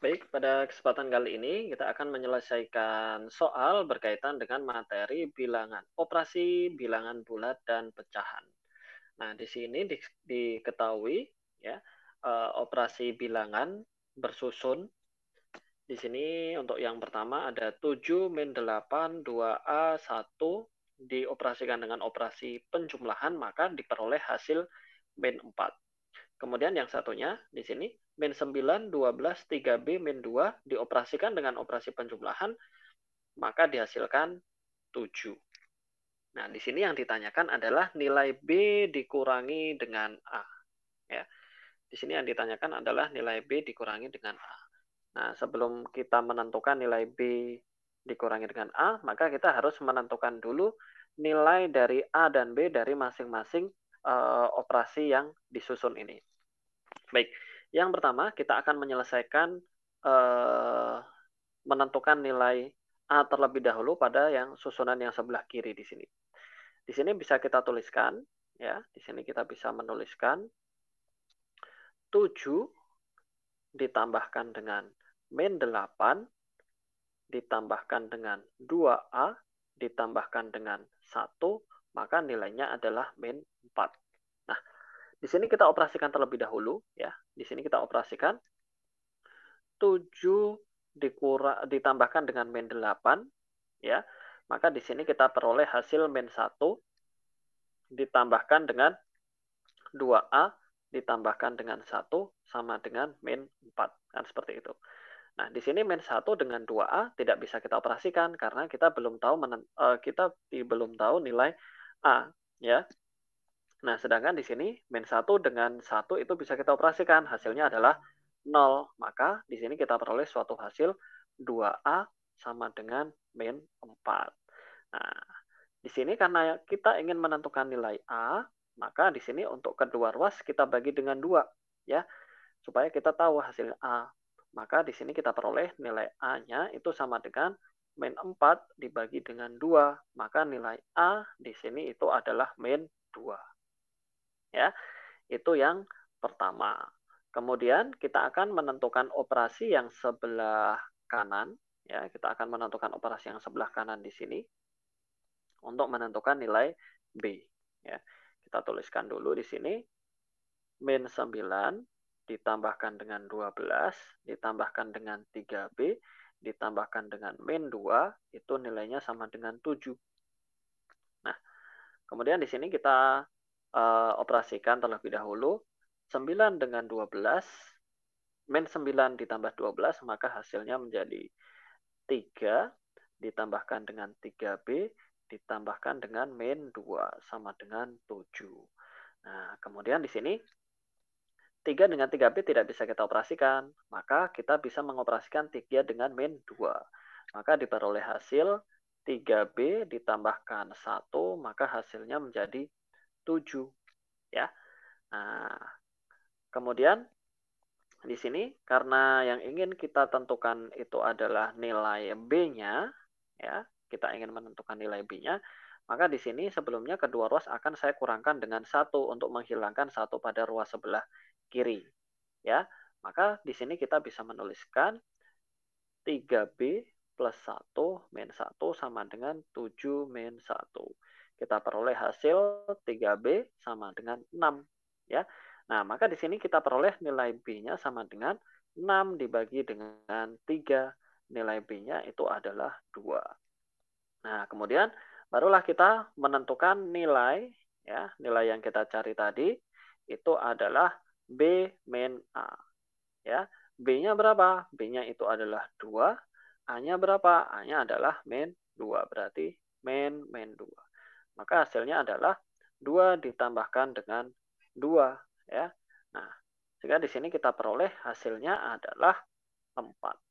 Baik, pada kesempatan kali ini kita akan menyelesaikan soal berkaitan dengan materi bilangan operasi, bilangan bulat, dan pecahan. Nah, di sini di, diketahui ya uh, operasi bilangan bersusun. Di sini untuk yang pertama ada 7 min 8 2A 1 dioperasikan dengan operasi penjumlahan maka diperoleh hasil min 4. Kemudian yang satunya di sini min 9, 12, 3B, min 2 dioperasikan dengan operasi penjumlahan, maka dihasilkan 7. Nah, di sini yang ditanyakan adalah nilai B dikurangi dengan A. Ya. Di sini yang ditanyakan adalah nilai B dikurangi dengan A. Nah, sebelum kita menentukan nilai B dikurangi dengan A, maka kita harus menentukan dulu nilai dari A dan B dari masing-masing uh, operasi yang disusun ini. Baik, yang pertama kita akan menyelesaikan uh, menentukan nilai A terlebih dahulu pada yang susunan yang sebelah kiri di sini. Di sini bisa kita tuliskan, ya. Di sini kita bisa menuliskan 7 ditambahkan dengan min 8 ditambahkan dengan 2A ditambahkan dengan 1, maka nilainya adalah min 4. Nah, di sini kita operasikan terlebih dahulu ya. Di sini kita operasikan 7 dikurang ditambahkan dengan min 8 ya. Maka di sini kita peroleh hasil min 1 ditambahkan dengan 2A ditambahkan dengan 1 sama dengan min 4. Kan seperti itu. Nah, di sini min 1 dengan 2A tidak bisa kita operasikan karena kita belum tahu eh, kita belum tahu nilai A, ya. Nah, sedangkan di sini min 1 dengan 1 itu bisa kita operasikan. Hasilnya adalah 0. Maka di sini kita peroleh suatu hasil 2A sama dengan min 4. Nah, di sini karena kita ingin menentukan nilai A, maka di sini untuk kedua ruas kita bagi dengan 2. Ya, supaya kita tahu hasil A. Maka di sini kita peroleh nilai A-nya itu sama dengan min 4 dibagi dengan 2. Maka nilai A di sini itu adalah min 2 ya. Itu yang pertama. Kemudian kita akan menentukan operasi yang sebelah kanan ya, kita akan menentukan operasi yang sebelah kanan di sini untuk menentukan nilai B ya. Kita tuliskan dulu di sini min 9 ditambahkan dengan 12 ditambahkan dengan 3B ditambahkan dengan min 2 itu nilainya sama dengan 7. Nah, kemudian di sini kita uh, operasikan terlebih dahulu. 9 dengan 12, min 9 ditambah 12, maka hasilnya menjadi 3 ditambahkan dengan 3B ditambahkan dengan min 2 sama dengan 7. Nah, kemudian di sini 3 dengan 3B tidak bisa kita operasikan, maka kita bisa mengoperasikan 3 dengan min 2. Maka diperoleh hasil 3B ditambahkan 1, maka hasilnya menjadi 7 ya. Nah, kemudian di sini karena yang ingin kita tentukan itu adalah nilai B-nya ya, kita ingin menentukan nilai B-nya, maka di sini sebelumnya kedua ruas akan saya kurangkan dengan satu untuk menghilangkan satu pada ruas sebelah kiri. Ya, maka di sini kita bisa menuliskan 3B plus 1 min 1 sama dengan 7 min 1 kita peroleh hasil 3B sama dengan 6 ya. Nah, maka di sini kita peroleh nilai B-nya sama dengan 6 dibagi dengan 3. Nilai B-nya itu adalah 2. Nah, kemudian barulah kita menentukan nilai ya, nilai yang kita cari tadi itu adalah B min A. Ya, B-nya berapa? B-nya itu adalah 2. A-nya berapa? A-nya adalah min 2. Berarti min min 2 maka hasilnya adalah 2 ditambahkan dengan 2 ya. Nah, sehingga di sini kita peroleh hasilnya adalah 4.